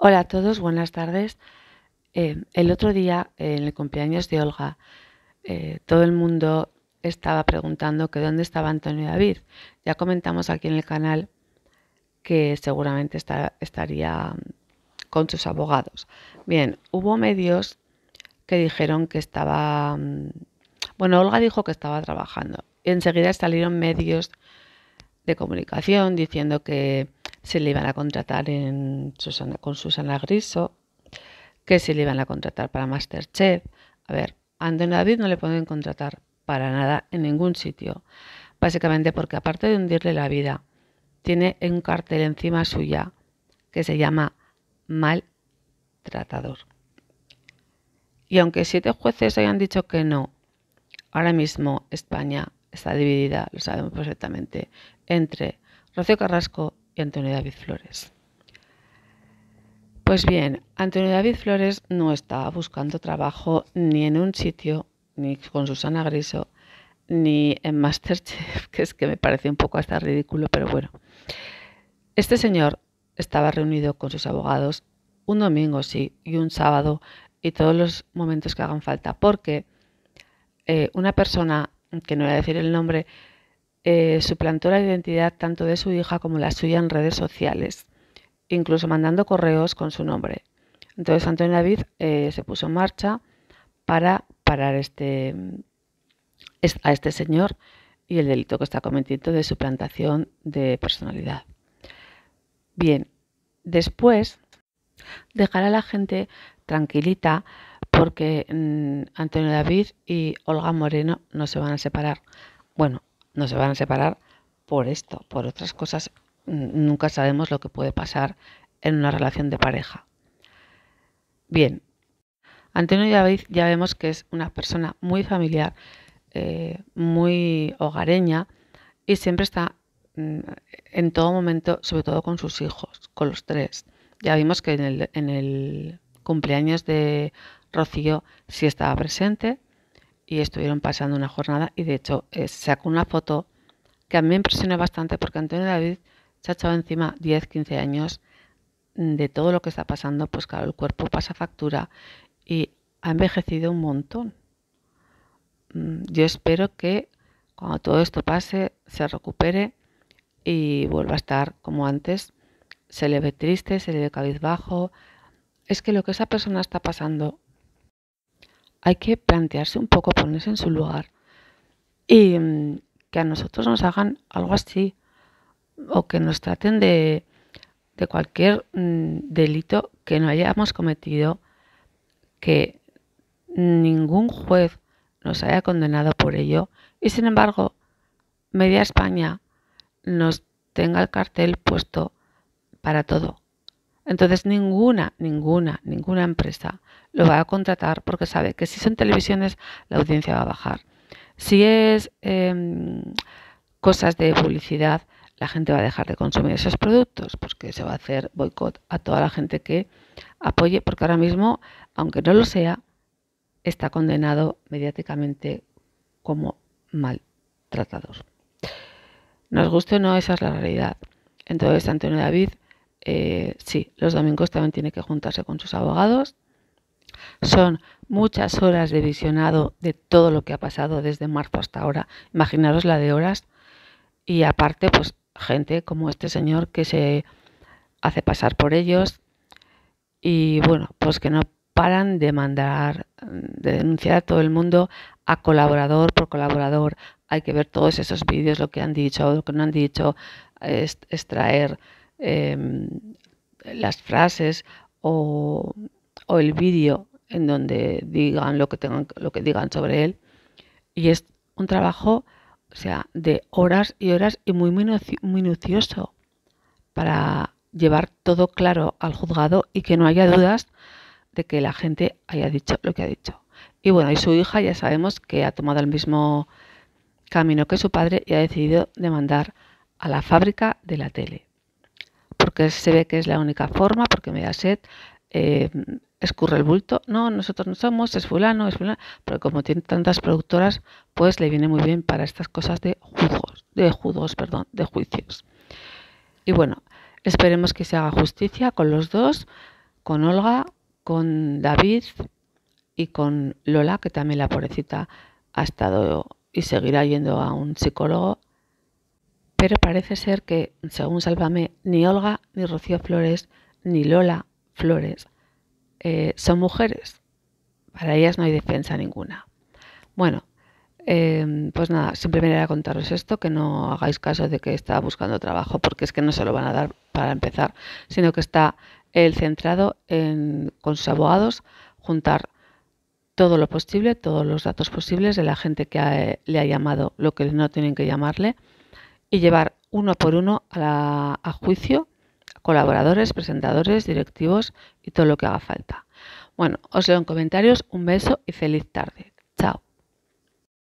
Hola a todos, buenas tardes. Eh, el otro día, en el cumpleaños de Olga, eh, todo el mundo estaba preguntando que dónde estaba Antonio David. Ya comentamos aquí en el canal que seguramente estaría mm, con sus abogados. Bien, hubo medios que dijeron que estaba... Mm, bueno, Olga dijo que estaba trabajando. Enseguida salieron medios de comunicación diciendo que si le iban a contratar en con Susana Griso, que se le iban a contratar para Masterchef. A ver, a David no le pueden contratar para nada en ningún sitio. Básicamente porque aparte de hundirle la vida, tiene un cartel encima suya que se llama maltratador. Y aunque siete jueces hayan dicho que no, ahora mismo España está dividida, lo sabemos perfectamente, entre Rocío Carrasco Antonio David Flores. Pues bien, Antonio David Flores no estaba buscando trabajo ni en un sitio, ni con Susana Griso, ni en Masterchef, que es que me parece un poco hasta ridículo, pero bueno. Este señor estaba reunido con sus abogados un domingo, sí, y un sábado, y todos los momentos que hagan falta, porque eh, una persona, que no voy a decir el nombre, eh, suplantó la identidad tanto de su hija como la suya en redes sociales, incluso mandando correos con su nombre. Entonces Antonio David eh, se puso en marcha para parar este, a este señor y el delito que está cometiendo de suplantación de personalidad. Bien, después dejará a la gente tranquilita porque mm, Antonio David y Olga Moreno no se van a separar. Bueno, no se van a separar por esto, por otras cosas. Nunca sabemos lo que puede pasar en una relación de pareja. Bien, Antonio ya, veis, ya vemos que es una persona muy familiar, eh, muy hogareña y siempre está mm, en todo momento, sobre todo con sus hijos, con los tres. Ya vimos que en el, en el cumpleaños de Rocío sí estaba presente, y estuvieron pasando una jornada y de hecho eh, sacó una foto que a mí me impresionó bastante porque Antonio David se ha echado encima 10, 15 años mm, de todo lo que está pasando, pues claro, el cuerpo pasa factura y ha envejecido un montón. Mm, yo espero que cuando todo esto pase se recupere y vuelva a estar como antes. Se le ve triste, se le ve cabizbajo. Es que lo que esa persona está pasando hay que plantearse un poco, ponerse en su lugar y mm, que a nosotros nos hagan algo así o que nos traten de, cualquier mm, delito que no hayamos cometido, que ningún juez nos haya condenado por ello y sin embargo media España nos tenga el cartel puesto para todo. Entonces ninguna, ninguna, ninguna empresa lo va a contratar porque sabe que si son televisiones la audiencia va a bajar. Si es em, cosas de publicidad, la gente va a dejar de consumir esos productos porque pues se va a hacer boicot a toda la gente que apoye, porque ahora mismo, aunque no lo sea, está condenado mediáticamente como maltratador. Nos guste o no, esa es la realidad. Entonces, Antonio David eh, sí, los domingos también tiene que juntarse con sus abogados. Son muchas horas de visionado de todo lo que ha pasado desde marzo hasta ahora. Imaginaros la de horas. Y aparte, pues gente como este señor que se hace pasar por ellos. Y bueno, pues que no paran de mandar, de denunciar a todo el mundo, a colaborador por colaborador. Hay que ver todos esos vídeos, lo que han dicho, lo que no han dicho, extraer Em, las frases o, el vídeo en donde digan lo que tengan, lo que digan sobre él. Y es un trabajo, o sea, de horas y horas y muy minucioso para llevar todo claro al juzgado y que no haya dudas de que la gente haya dicho lo que ha dicho. Y bueno, y su hija ya sabemos que ha tomado el mismo camino que su padre y ha decidido demandar a la fábrica de la tele porque se ve que es la única forma, porque me da sed, eh, escurre el bulto. No, nosotros no somos, es fulano, es fulano. Pero como tiene tantas productoras, pues le viene muy bien para estas cosas de juzgos, de judos perdón, de juicios. Y bueno, esperemos que se haga justicia con los dos, con Olga, con David y con Lola, que también la pobrecita ha estado y seguirá yendo a un psicólogo pero parece ser que, según Sálvame, ni Olga, ni Rocío Flores, ni Lola Flores eh, son mujeres. Para ellas no hay defensa ninguna. Bueno, em, pues nada, simplemente era contaros esto, que no hagáis caso de que está buscando trabajo, porque es que no se lo van a dar para empezar, sino que está él centrado en, con sus abogados, juntar todo lo posible, todos los datos posibles de la gente que eh, le ha llamado, lo que no tienen que llamarle, y llevar uno por uno a, la, a juicio colaboradores, presentadores, directivos y todo lo que haga falta. Bueno, os leo en comentarios, un beso y feliz tarde.